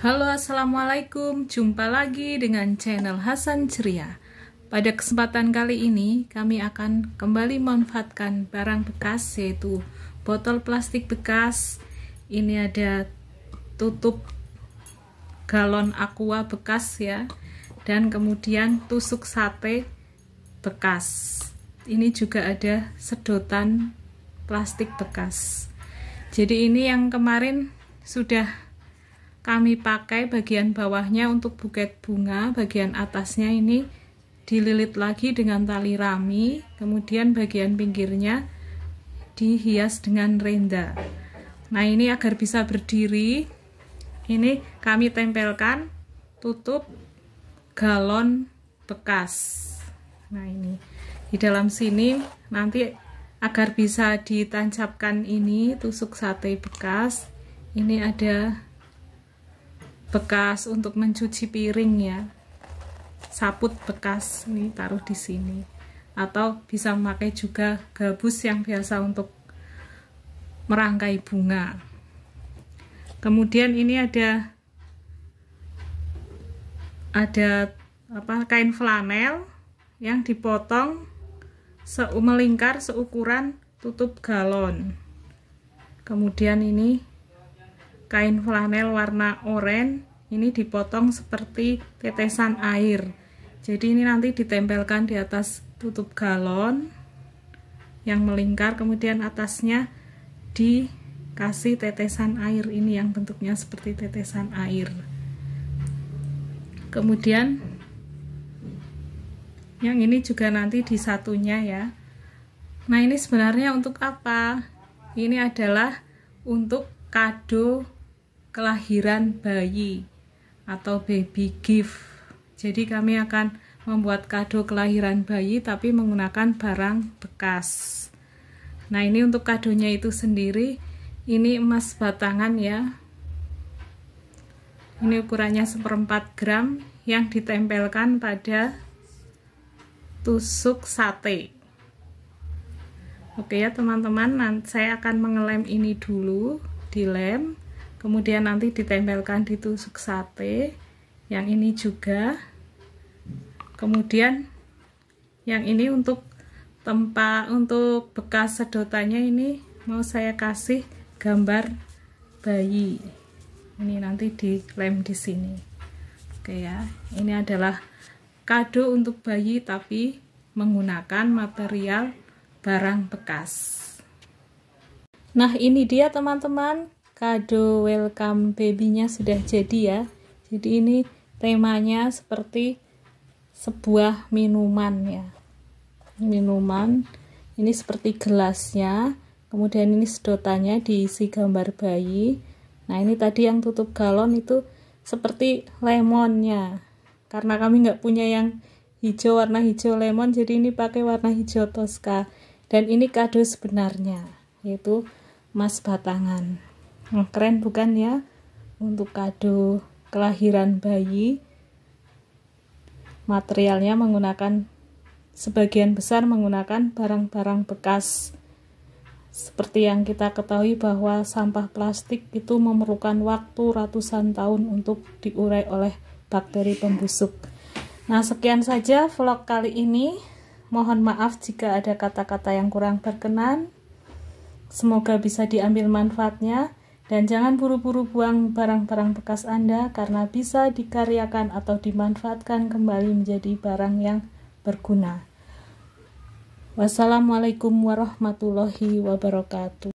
Halo Assalamualaikum, jumpa lagi dengan channel Hasan Ceria Pada kesempatan kali ini kami akan kembali memanfaatkan barang bekas yaitu botol plastik bekas Ini ada tutup galon aqua bekas ya Dan kemudian tusuk sate bekas Ini juga ada sedotan plastik bekas jadi ini yang kemarin sudah kami pakai bagian bawahnya untuk buket bunga, bagian atasnya ini dililit lagi dengan tali rami, kemudian bagian pinggirnya dihias dengan renda. Nah, ini agar bisa berdiri, ini kami tempelkan tutup galon bekas. Nah, ini di dalam sini nanti agar bisa ditancapkan ini tusuk sate bekas. Ini ada bekas untuk mencuci piring ya saput bekas nih taruh di sini atau bisa memakai juga gabus yang biasa untuk merangkai bunga kemudian ini ada ada apa kain flanel yang dipotong se melingkar seukuran tutup galon kemudian ini kain flanel warna oranye ini dipotong seperti tetesan air jadi ini nanti ditempelkan di atas tutup galon yang melingkar kemudian atasnya dikasih tetesan air ini yang bentuknya seperti tetesan air kemudian yang ini juga nanti di satunya ya nah ini sebenarnya untuk apa ini adalah untuk kado kelahiran bayi atau baby gift. Jadi kami akan membuat kado kelahiran bayi tapi menggunakan barang bekas. Nah, ini untuk kadonya itu sendiri ini emas batangan ya. Ini ukurannya seperempat gram yang ditempelkan pada tusuk sate. Oke ya teman-teman, saya akan mengelem ini dulu, dilem kemudian nanti ditempelkan di tusuk sate yang ini juga kemudian yang ini untuk tempat untuk bekas sedotannya ini mau saya kasih gambar bayi ini nanti dilem di sini oke ya ini adalah kado untuk bayi tapi menggunakan material barang bekas nah ini dia teman-teman kado welcome babynya sudah jadi ya jadi ini temanya seperti sebuah minuman ya minuman ini seperti gelasnya kemudian ini sedotannya diisi gambar bayi nah ini tadi yang tutup galon itu seperti lemonnya karena kami nggak punya yang hijau warna hijau lemon jadi ini pakai warna hijau toska dan ini kado sebenarnya yaitu emas batangan keren bukan ya untuk kado kelahiran bayi materialnya menggunakan sebagian besar menggunakan barang-barang bekas seperti yang kita ketahui bahwa sampah plastik itu memerlukan waktu ratusan tahun untuk diurai oleh bakteri pembusuk nah sekian saja vlog kali ini mohon maaf jika ada kata-kata yang kurang berkenan semoga bisa diambil manfaatnya dan jangan buru-buru buang barang-barang bekas Anda karena bisa dikaryakan atau dimanfaatkan kembali menjadi barang yang berguna. Wassalamualaikum warahmatullahi wabarakatuh.